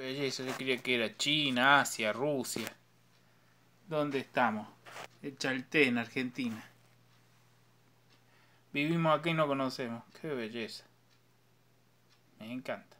belleza, yo creía que era China, Asia, Rusia. ¿Dónde estamos? El Chalté, en Argentina. Vivimos aquí y no conocemos. Qué belleza. Me encanta.